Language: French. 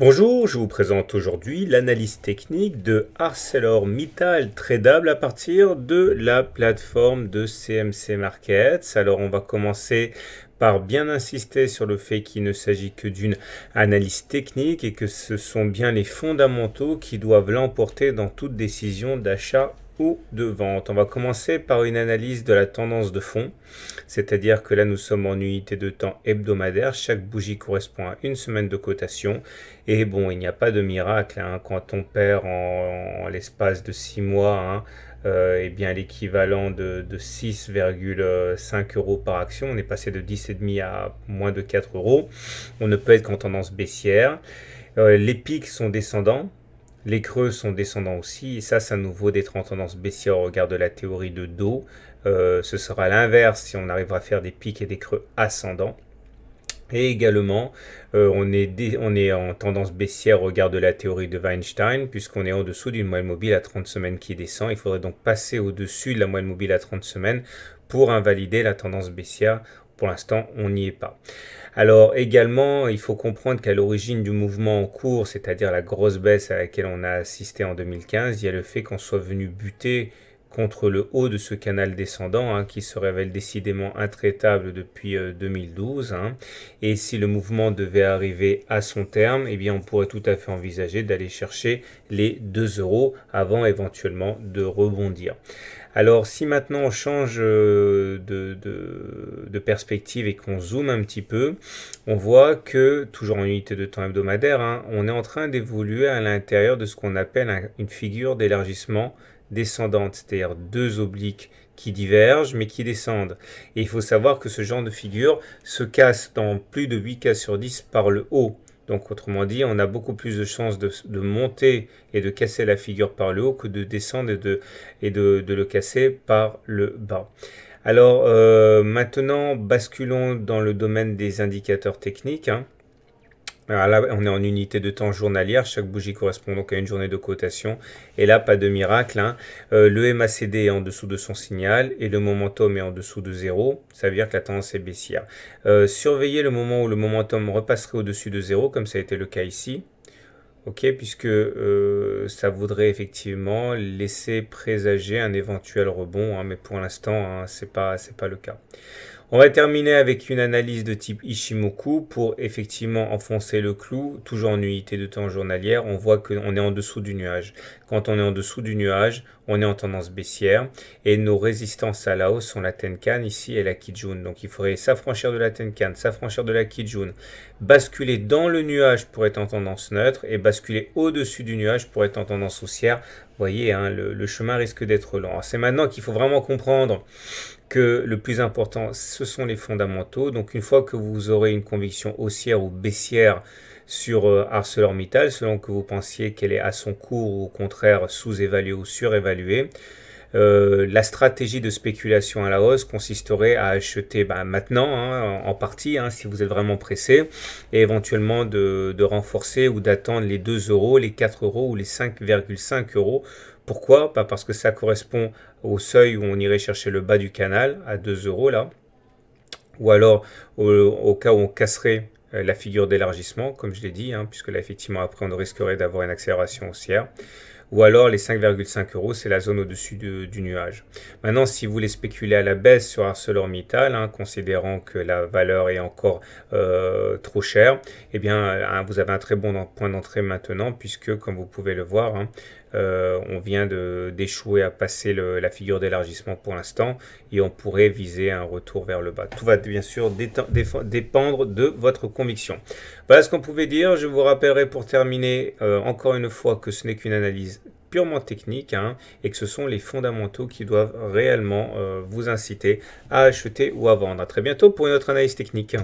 Bonjour, je vous présente aujourd'hui l'analyse technique de ArcelorMittal tradable à partir de la plateforme de CMC Markets. Alors on va commencer par bien insister sur le fait qu'il ne s'agit que d'une analyse technique et que ce sont bien les fondamentaux qui doivent l'emporter dans toute décision d'achat de vente. On va commencer par une analyse de la tendance de fond, c'est-à-dire que là nous sommes en unité de temps hebdomadaire, chaque bougie correspond à une semaine de cotation, et bon, il n'y a pas de miracle, hein. quand on perd en, l'espace de 6 mois, hein, euh, eh bien l'équivalent de, 6,5 euros par action, on est passé de 10,5 à moins de 4 euros, on ne peut être qu'en tendance baissière, euh, les pics sont descendants, les creux sont descendants aussi, et ça, c'est à nouveau d'être en tendance baissière au regard de la théorie de Do. Euh, ce sera l'inverse si on arrivera à faire des pics et des creux ascendants. Et également, euh, on, est on, est en tendance baissière au regard de la théorie de Weinstein, puisqu'on est en dessous d'une moyenne mobile à 30 semaines qui descend. Il faudrait donc passer au-dessus de la moyenne mobile à 30 semaines pour invalider la tendance baissière pour l'instant, on n'y est pas. Alors également, il faut comprendre qu'à l'origine du mouvement en cours, c'est-à-dire la grosse baisse à laquelle on a assisté en 2015, il y a le fait qu'on soit venu buter contre le haut de ce canal descendant hein, qui se révèle décidément intraitable depuis 2012. Euh, hein. Et si le mouvement devait arriver à son terme, eh bien on pourrait tout à fait envisager d'aller chercher les 2 euros avant éventuellement de rebondir. Alors si maintenant on change euh, de, perspective et qu'on zoome un petit peu, on voit que, toujours en unité de temps hebdomadaire, hein, on est en train d'évoluer à l'intérieur de ce qu'on appelle une figure d'élargissement descendante, c'est-à-dire deux obliques qui divergent mais qui descendent. Et il faut savoir que ce genre de figure se casse dans plus de 8 cas sur 10 par le haut. Donc autrement dit, on a beaucoup plus de chances de, monter et de casser la figure par le haut que de descendre et de, et de, le casser par le bas. Alors euh, maintenant, basculons dans le domaine des indicateurs techniques. Hein là, on est en unité de temps journalière, chaque bougie correspond donc à une journée de cotation. Et là, pas de miracle. Hein. Euh, le MACD est en dessous de son signal et le momentum est en dessous de zéro. Ça veut dire que la tendance est baissière. Euh, surveillez le moment où le momentum repasserait au-dessus de zéro, comme ça a été le cas ici. Ok, puisque euh, ça voudrait effectivement laisser présager un éventuel rebond, hein, mais pour l'instant, ce hein, c'est pas pas le cas. On va terminer avec une analyse de type Ishimoku pour effectivement enfoncer le clou, toujours en unité de temps journalière. On voit qu'on est en dessous du nuage. Quand on est en dessous du nuage, on est en tendance baissière et nos résistances à la hausse sont la Tenkan ici et la Kijun. Donc il faudrait s'affranchir de la Tenkan, s'affranchir de la Kijun, basculer dans le nuage pour être en tendance neutre et basculer au-dessus du nuage pour être en tendance haussière. Vous voyez, hein, le, le, chemin risque d'être long. C'est maintenant qu'il faut vraiment comprendre le plus important, ce sont les fondamentaux. Donc une fois que vous aurez une conviction haussière ou baissière sur euh, ArcelorMittal, selon que vous pensiez qu'elle est à son cours ou au contraire sous-évaluée ou surévaluée, euh, la stratégie de spéculation à la hausse consisterait à acheter bah, maintenant, hein, en, partie, hein, si vous êtes vraiment pressé, et éventuellement de, renforcer ou d'attendre les 2 euros, les 4 euros ou les 5,5 euros pourquoi parce que ça correspond au seuil où on irait chercher le bas du canal à 2 euros là, ou alors au, cas où on casserait euh, la figure d'élargissement, comme je l'ai dit, hein, puisque là effectivement après on risquerait d'avoir une accélération haussière ou alors les 5,5 euros, c'est la zone au-dessus du nuage. Maintenant, si vous voulez spéculer à la baisse sur ArcelorMittal, hein, considérant que la valeur est encore euh, trop chère, eh bien, euh, vous avez un très bon point d'entrée maintenant, puisque, comme vous pouvez le voir, hein, euh, on vient d'échouer à passer la figure d'élargissement pour l'instant, et on pourrait viser un retour vers le bas. Tout va bien sûr dépendre de votre conviction. Voilà ce qu'on pouvait dire. Je vous rappellerai pour terminer, encore une fois, que ce n'est qu'une analyse purement technique hein, et que ce sont les fondamentaux qui doivent réellement euh, vous inciter à acheter ou à vendre. A très bientôt pour une autre analyse technique.